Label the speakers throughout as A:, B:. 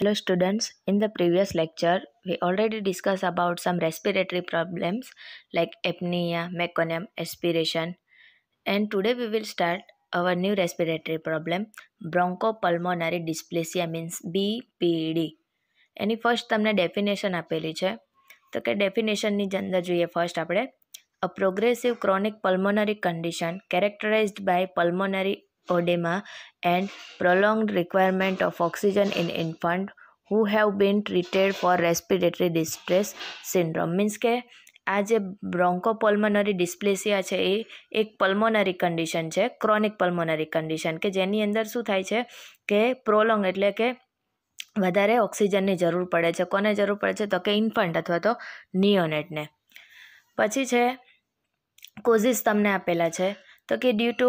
A: Hello students, in the previous lecture, we already discussed about some respiratory problems like apnea, meconium, aspiration. And today we will start our new respiratory problem, bronchopulmonary dysplasia means BPD. એની first તમને definition આપેલી છે તો definition ni અંદર જોઈએ first આપણે a progressive chronic pulmonary condition characterized by pulmonary edema and prolong requirement of oxygen in infant who have been treated for respiratory distress syndrome means કે આ જે બ્રોન્કોપલ્મોનરી ડિસ્પ્લેસિયા છે એ એક પલ્મોનરી કન્ડિશન છે ક્રોનિક પલ્મોનરી કન્ડિશન કે જેની અંદર શું થાય છે કે પ્રોલોંગ એટલે કે વધારે ઓક્સિજનની જરૂર પડે છે કોને જરૂર પડે છે તો કે ઇન્ફન્ટ અથવા તો નિયોનેટને પછી છે કોઝિસ તમને આપેલા છે તો કે due to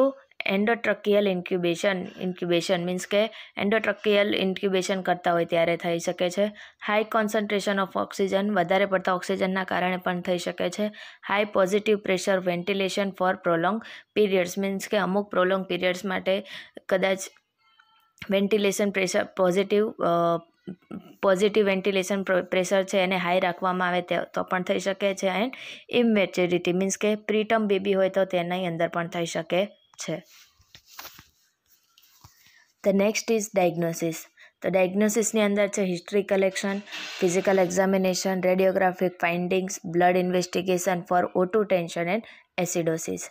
A: endotracheal incubation incubation means કે એન્ડોટ્રકીયલ ઇન્ક્યુબેશન કરતા હોય ત્યારે થઈ શકે છે હાઈ કોન્સન્ટ્રેશન ઓફ ઓક્સિજન વધારે પડતા ઓક્સિજનના કારણે પણ થઈ શકે છે high positive pressure ventilation for prolong periods means કે અમુક પ્રોલોંગ પીરિયડ્સ માટે કદાચ ventilation pressure positive positive ventilation pressure છે એને હાઈ રાખવામાં આવે તો પણ થઈ શકે છે એન્ડ ઇમેચ્યોરિટી મીન્સ કે પ્રીટર્મ બેબી હોય તો તેની અંદર પણ થઈ શકે છે ધ નેક્સ્ટ ઇઝ ડાયગ્નોસિસ તો ડાયગ્નોસિસની અંદર છે history collection physical examination radiographic findings blood investigation for O two tension and acidosis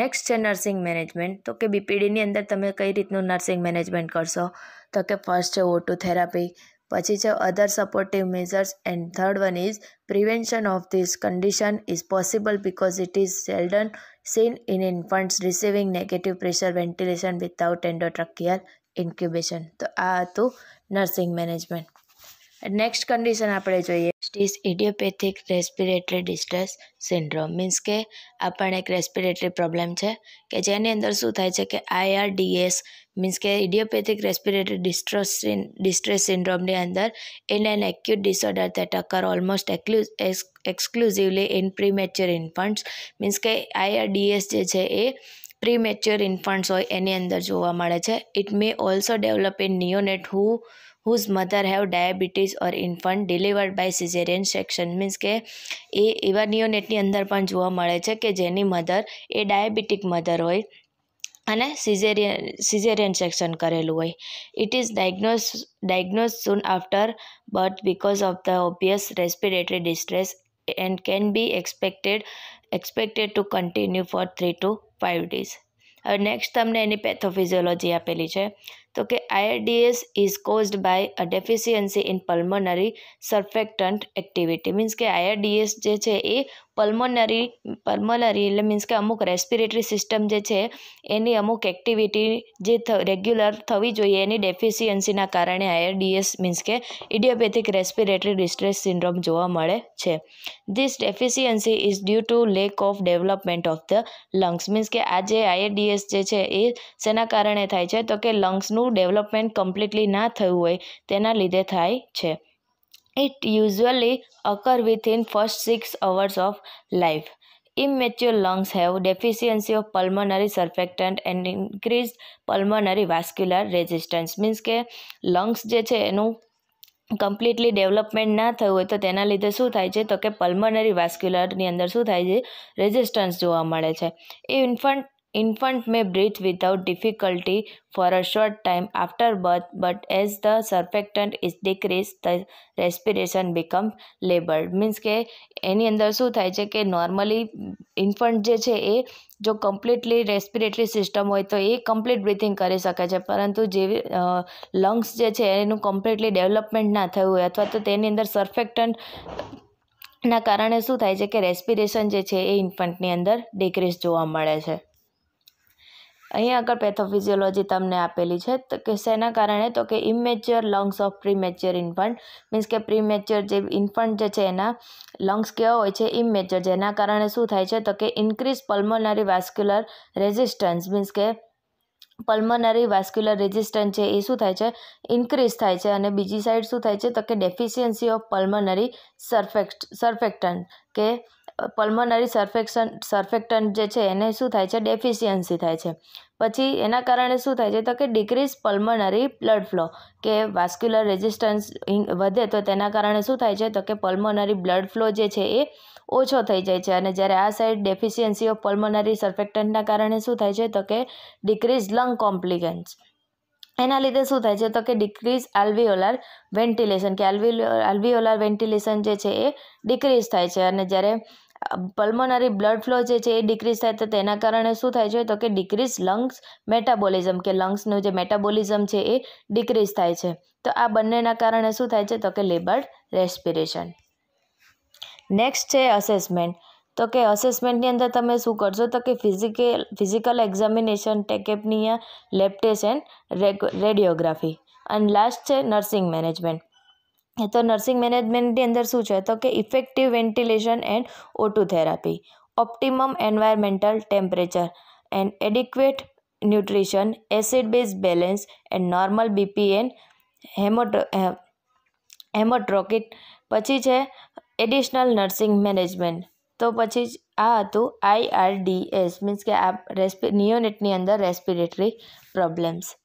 A: next છે નર્સિંગ મેનેજમેન્ટ તો કે બીપીડીની અંદર તમે કઈ રીતનું નર્સિંગ મેનેજમેન્ટ કરશો તો કે ફર્સ્ટ છે ઓટુ થેરાપી પછી છે other supportive measures and third one is prevention of this condition is possible because it is seldom seen in infants receiving negative pressure ventilation without endotracheal incubation તો આ હતું nursing management next condition આપણે જોઈએ it idiopathic respiratory distress syndrome means કે આ પણ એક respiratory problem છે કે જેની અંદર શું થાય છે કે આઈઆરડીએસ મીન્સ કે ઇડિયોપેથિક રેસ્પિરેટરી ડિસ્ટ્રોસ ડિસ્ટ્રેસ સિન્ડ્રોમની અંદર in an acute disorder that occur almost એક્લુ exclusively in premature infants means કે આઈઆરડીએસ જે છે એ પ્રીમેચ્યોર ઇન્ફન્ટ્સ હોય એની અંદર જોવા મળે છે it may also develop in neonate who whose mother have diabetes or infant delivered by caesarean section means કે એ એવા નિયોનેટની અંદર પણ જોવા મળે છે કે જેની મધર એ ડાયાબિટીક મધર હોય અને સિઝેરિયન સિઝેરિયન સેક્શન કરેલું હોય it is diagnose diagnose soon after but because of the obvious respiratory distress and can be expected expected to continue for three to five days હવે next તમને એની pathophysiology આપેલી છે તો કે IRDS is caused by a deficiency in pulmonary surfactant activity means કે IRDS જે છે એ પલ્મોનરી પલ્મોનરી એટલે મીન્સ કે અમુક રેસ્પિરેટરી સિસ્ટમ જે છે એની અમુક એક્ટિવિટી જે રેગ્યુલર થવી જોઈએ એની ડેફિશિયન્સીના કારણે આઈઆરડીએસ મીન્સ કે ઇડિયોપેથિક રેસ્પિરેટરી ડિસ્ટ્રેસ સિન્ડ્રોમ જોવા મળે છે this deficiency is due to lack of development of the lungs means કે આ જે આઈઆરડીએસ જે છે એ શેના કારણે થાય છે તો કે લંગ્સનું ડેવલપમેન્ટ કમ્પ્લીટલી ના થયું હોય તેના લીધે થાય છે it usually occur within first six hours of life immature lungs have deficiency of pulmonary surfactant and increased pulmonary vascular resistance means કે લંગ્સ જે છે એનું કમ્પ્લીટલી ડેવલપમેન્ટ ના થયું હોય તો તેના લીધે શું થાય છે તો કે પલ્મનરી વાસ્ક્યુલરની અંદર શું થાય છે રેઝિસ્ટન્સ જોવા મળે છે એ infant Infant may breathe without difficulty for a short time after birth, but as the surfactant is decreased, the respiration becomes labored. Means કે એની અંદર શું થાય છે કે નોર્મલી ઇન્ફન્ટ જે છે એ જો કમ્પ્લીટલી રેસ્પિરેટરી સિસ્ટમ હોય તો એ કમ્પ્લીટ બ્રિથિંગ કરી શકે છે પરંતુ જેવી લંગ્સ જે છે એનું કમ્પ્લીટલી ડેવલપમેન્ટ ના થયું હોય અથવા તો તેની અંદર સરફેક્ટન ના કારણે શું થાય છે કે રેસ્પિરેશન જે છે એ ઇન્ફન્ટની અંદર ડિક્રીઝ જોવા મળે છે અહીં આગળ પેથોફિઝિયોલોજી તમને આપેલી છે તો કે શેના કારણે તો કે immature lungs of premature infant means કે પ્રીમેચ્યોર જે ઇન્ફન્ટ જે છે એના લંગ્સ કેવા હોય છે ઇમેચ્યોર જેના કારણે શું થાય છે તો કે increase pulmonary vascular resistance means કે પલ્મનરી વાસ્ક્યુલર રેઝિસ્ટન્સ છે એ શું થાય છે ઇન્ક્રીઝ થાય છે અને બીજી સાઈડ શું થાય છે તો કે ડેફિશિયન્સી ઓફ પલ્મનરી સરફેક્ટ સરફેક્ટન કે પલ્મનરી સરફેક્શન સર્ફેક્ટન્ટ જે છે એને શું થાય છે ડેફિશિયન્સી થાય છે પછી એના કારણે શું થાય છે તો કે ડિક્રીઝ પલ્મનરી બ્લડ ફ્લો કે વાસ્ક્યુલર રેઝિસ્ટન્સ વધે તો તેના કારણે શું થાય છે તો કે પલ્મનરી બ્લડ ફ્લો જે છે એ ઓછો થઈ જાય છે અને જ્યારે આ સાઇડ ડેફિશિયન્સી ઓફ પલ્મનરી સરફેક્ટન્ટના કારણે શું થાય છે તો કે ડિક્રીઝ લંગ કોમ્પ્લિકન્સ એના લીધે શું થાય છે તો કે ડિક્રીઝ આલ્વીઓલાર વેન્ટિલેશન કે આલ્વી આલ્વીઓલાર વેન્ટિલેશન જે છે એ ડિક્રીઝ થાય છે અને જ્યારે પલ્મોનરી બ્લડ ફ્લો જે છે એ ડિક્રીઝ થાય તો તેના કારણે શું થાય છે તો કે ડિક્રીઝ લંગ્સ મેટાબોલિઝમ કે લંગ્સનું જે મેટાબોલિઝમ છે એ ડિક્રીઝ થાય છે તો આ બંનેના કારણે શું થાય છે તો કે લેબર રેસ્પિરેશન નેક્સ્ટ છે અસેસમેન્ટ તો કે અસેસમેન્ટની અંદર તમે શું કરશો તો કે ફિઝિકલ ફિઝિકલ એક્ઝામિનેશન ટેકેપનિયા લેપ્ટેશન રેડિયોગ્રાફી અને લાસ્ટ છે નર્સિંગ મેનેજમેન્ટ તો નર્સિંગ મેનેજમેન્ટની અંદર શું છે તો કે effective ventilation and O two therapy optimum environmental temperature and adequate nutrition acid base balance and normal BP and હેમોટો હેમોટ્રોકિટ પછી છે એડિશનલ નર્સિંગ મેનેજમેન્ટ તો પછી આ હતું આઈઆરડીએસ મીન્સ કે આ રેસ્પી નિયોનેટની અંદર રેસ્પિરેટરી પ્રોબ્લેમ્સ